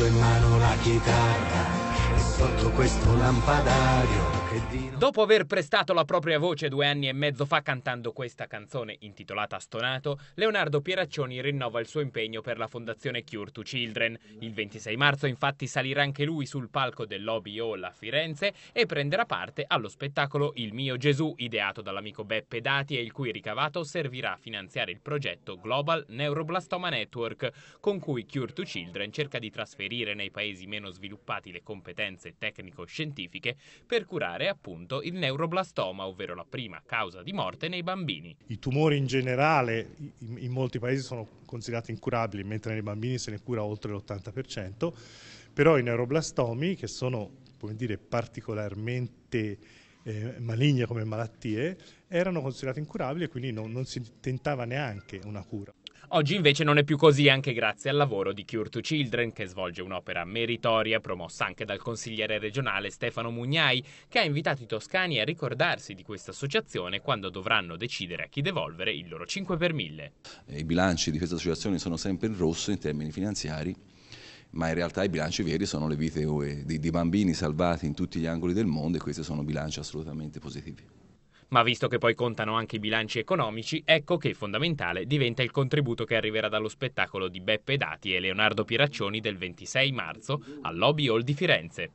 prendo in mano la chitarra e sotto questo lampadario Dopo aver prestato la propria voce due anni e mezzo fa cantando questa canzone intitolata Stonato, Leonardo Pieraccioni rinnova il suo impegno per la fondazione Cure to Children. Il 26 marzo infatti salirà anche lui sul palco dell'Obi Hall a Firenze e prenderà parte allo spettacolo Il mio Gesù, ideato dall'amico Beppe Dati e il cui ricavato servirà a finanziare il progetto Global Neuroblastoma Network, con cui Cure to Children cerca di trasferire nei paesi meno sviluppati le competenze tecnico-scientifiche per curare è appunto il neuroblastoma, ovvero la prima causa di morte nei bambini. I tumori in generale in, in molti paesi sono considerati incurabili, mentre nei bambini se ne cura oltre l'80%, però i neuroblastomi, che sono come dire, particolarmente eh, maligne come malattie, erano considerati incurabili e quindi non, non si tentava neanche una cura. Oggi invece non è più così anche grazie al lavoro di Cure to Children che svolge un'opera meritoria promossa anche dal consigliere regionale Stefano Mugnai che ha invitato i toscani a ricordarsi di questa associazione quando dovranno decidere a chi devolvere il loro 5 per 1000. I bilanci di questa associazione sono sempre in rosso in termini finanziari ma in realtà i bilanci veri sono le vite di bambini salvati in tutti gli angoli del mondo e questi sono bilanci assolutamente positivi ma visto che poi contano anche i bilanci economici, ecco che fondamentale diventa il contributo che arriverà dallo spettacolo di Beppe Dati e Leonardo Piraccioni del 26 marzo al Lobby Hall di Firenze.